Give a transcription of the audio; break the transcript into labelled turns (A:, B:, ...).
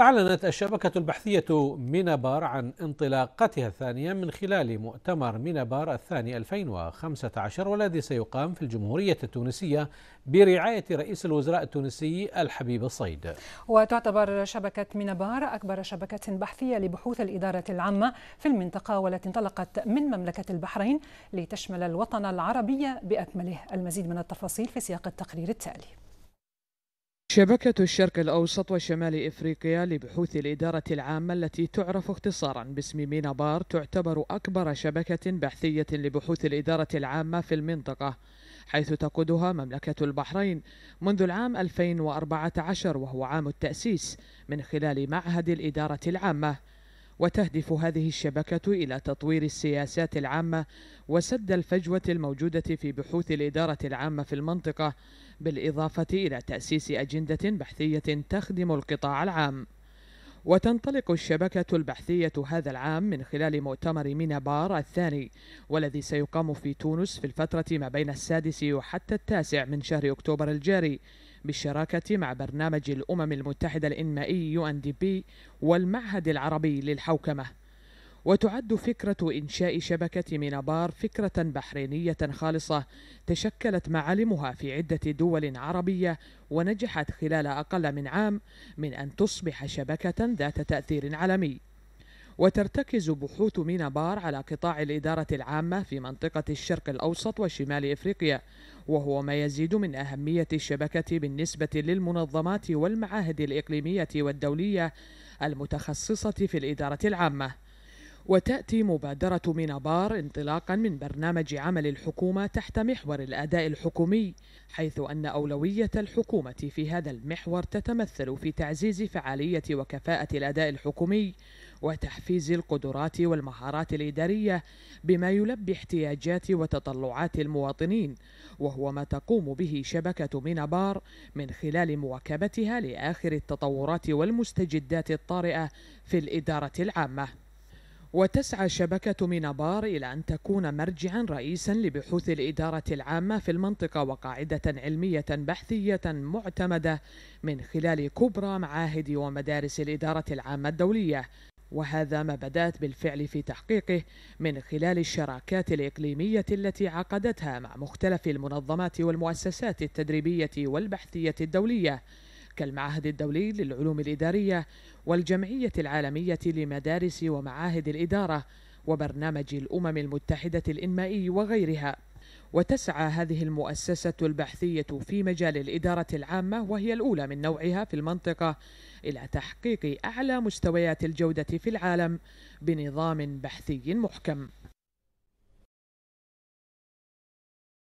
A: أعلنت الشبكة البحثية مينابار عن انطلاقتها الثانية من خلال مؤتمر مينابار الثاني 2015 والذي سيقام في الجمهورية التونسية برعاية رئيس الوزراء التونسي الحبيب الصيد
B: وتعتبر شبكة مينابار أكبر شبكة بحثية لبحوث الإدارة العامة في المنطقة والتي انطلقت من مملكة البحرين لتشمل الوطن العربي بأكمله المزيد من التفاصيل في سياق التقرير التالي
A: شبكة الشرق الأوسط وشمال إفريقيا لبحوث الإدارة العامة التي تعرف اختصارا باسم مينابار تعتبر أكبر شبكة بحثية لبحوث الإدارة العامة في المنطقة حيث تقودها مملكة البحرين منذ العام 2014 وهو عام التأسيس من خلال معهد الإدارة العامة وتهدف هذه الشبكة إلى تطوير السياسات العامة وسد الفجوة الموجودة في بحوث الإدارة العامة في المنطقة بالإضافة إلى تأسيس أجندة بحثية تخدم القطاع العام. وتنطلق الشبكة البحثية هذا العام من خلال مؤتمر مينا بار الثاني والذي سيقام في تونس في الفترة ما بين السادس وحتى التاسع من شهر أكتوبر الجاري بالشراكة مع برنامج الأمم المتحدة الإنمائي UNDP والمعهد العربي للحوكمة وتعد فكرة إنشاء شبكة مينابار فكرة بحرينية خالصة تشكلت معالمها في عدة دول عربية ونجحت خلال أقل من عام من أن تصبح شبكة ذات تأثير عالمي وترتكز بحوث مينابار على قطاع الإدارة العامة في منطقة الشرق الأوسط وشمال إفريقيا وهو ما يزيد من أهمية الشبكة بالنسبة للمنظمات والمعاهد الإقليمية والدولية المتخصصة في الإدارة العامة وتأتي مبادرة مينابار انطلاقا من برنامج عمل الحكومة تحت محور الأداء الحكومي حيث أن أولوية الحكومة في هذا المحور تتمثل في تعزيز فعالية وكفاءة الأداء الحكومي وتحفيز القدرات والمهارات الإدارية بما يلبي احتياجات وتطلعات المواطنين وهو ما تقوم به شبكة مينا بار من خلال مواكبتها لآخر التطورات والمستجدات الطارئة في الإدارة العامة وتسعى شبكة مينابار إلى أن تكون مرجعا رئيسا لبحوث الإدارة العامة في المنطقة وقاعدة علمية بحثية معتمدة من خلال كبرى معاهد ومدارس الإدارة العامة الدولية وهذا ما بدات بالفعل في تحقيقه من خلال الشراكات الاقليميه التي عقدتها مع مختلف المنظمات والمؤسسات التدريبيه والبحثيه الدوليه كالمعهد الدولي للعلوم الاداريه والجمعيه العالميه لمدارس ومعاهد الاداره وبرنامج الامم المتحده الانمائي وغيرها وتسعى هذه المؤسسة البحثية في مجال الإدارة العامة وهي الأولى من نوعها في المنطقة إلى تحقيق أعلى مستويات الجودة في العالم بنظام بحثي محكم